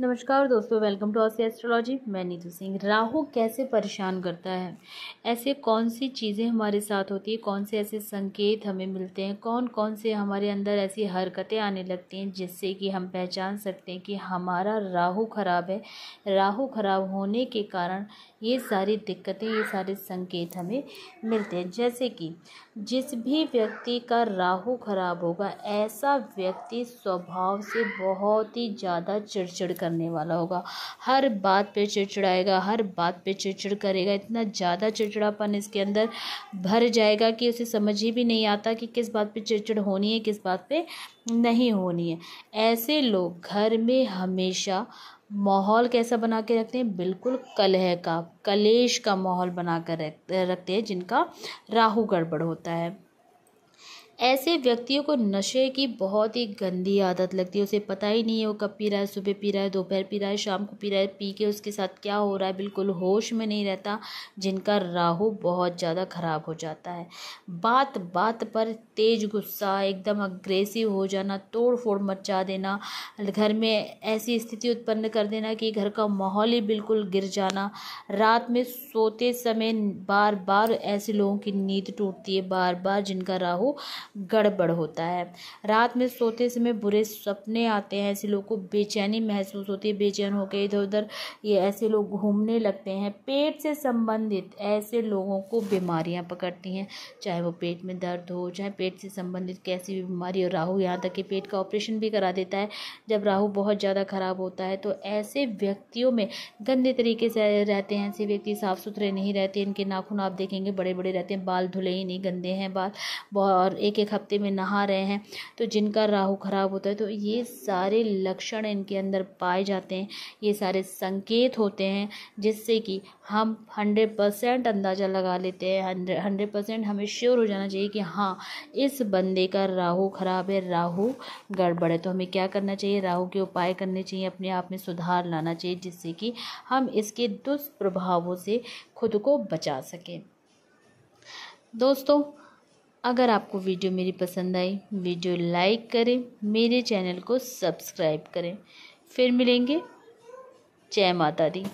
नमस्कार दोस्तों welcome to Aussie astrology मैं नीतू सिंह राहु कैसे परेशान करता है ऐसे कौन सी चीज़ें हमारे साथ होती है कौन से ऐसे संकेत हमें मिलते हैं कौन कौन से हमारे अंदर ऐसी हरकतें आने लगती हैं जिससे कि हम पहचान सकते हैं कि हमारा राहु खराब है राहु खराब होने के कारण ये सारी दिक्कतें ये सारे संकेत हमें मिलते हैं जैसे कि जिस भी व्यक्ति का राहु खराब होगा ऐसा व्यक्ति स्वभाव से बहुत ही ज़्यादा चिड़चिड़ करने वाला होगा हर बात पे चिड़चिड़ाएगा हर बात पे चिड़चिड़ करेगा इतना ज़्यादा चिड़चिड़ापन इसके अंदर भर जाएगा कि उसे समझ ही भी नहीं आता कि किस बात पे चिड़चिड़ होनी है किस बात पे नहीं होनी है ऐसे लोग घर में हमेशा माहौल कैसा बना के रखते हैं बिल्कुल कलह का कलेश का माहौल बना कर रखते हैं जिनका राहु गड़बड़ होता है ऐसे व्यक्तियों को नशे की बहुत ही गंदी आदत लगती है उसे पता ही नहीं है वो कब पी रहा है सुबह पी रहा है दोपहर पी रहा है शाम को पी रहा है पी के उसके साथ क्या हो रहा है बिल्कुल होश में नहीं रहता जिनका राहु बहुत ज़्यादा ख़राब हो जाता है बात बात पर तेज़ गुस्सा एकदम अग्रेसिव हो जाना तोड़ फोड़ मचा देना घर में ऐसी स्थिति उत्पन्न कर देना कि घर का माहौल ही बिल्कुल गिर जाना रात में सोते समय बार बार ऐसे लोगों की नींद टूटती है बार बार जिनका राहू गड़बड़ होता है रात में सोते समय बुरे सपने आते हैं ऐसे लोग को बेचैनी महसूस होती है बेचैन होकर इधर उधर ये ऐसे लोग घूमने लगते हैं पेट से संबंधित ऐसे लोगों को बीमारियां पकड़ती हैं चाहे वो पेट में दर्द हो चाहे पेट से संबंधित कैसी भी बीमारी हो राहू यहाँ तक कि पेट का ऑपरेशन भी करा देता है जब राहू बहुत ज़्यादा ख़राब होता है तो ऐसे व्यक्तियों में गंदे तरीके से रहते हैं ऐसे व्यक्ति साफ़ सुथरे नहीं रहते इनके नाखून आप देखेंगे बड़े बड़े रहते हैं बाल धुले ही नहीं गंदे हैं बाल और एक एक हफ्ते में नहा रहे हैं तो जिनका राहु खराब होता है तो ये सारे लक्षण इनके अंदर पाए जाते हैं ये सारे संकेत होते हैं जिससे कि हम हंड्रेड परसेंट अंदाज़ा लगा लेते हैं हंड्रेड परसेंट हमें श्योर हो जाना चाहिए कि हाँ इस बंदे का राहु खराब है राहु गड़बड़ है तो हमें क्या करना चाहिए राहु के उपाय करने चाहिए अपने आप में सुधार लाना चाहिए जिससे कि हम इसके दुष्प्रभावों से खुद को बचा सकें दोस्तों अगर आपको वीडियो मेरी पसंद आई वीडियो लाइक करें मेरे चैनल को सब्सक्राइब करें फिर मिलेंगे जय माता दी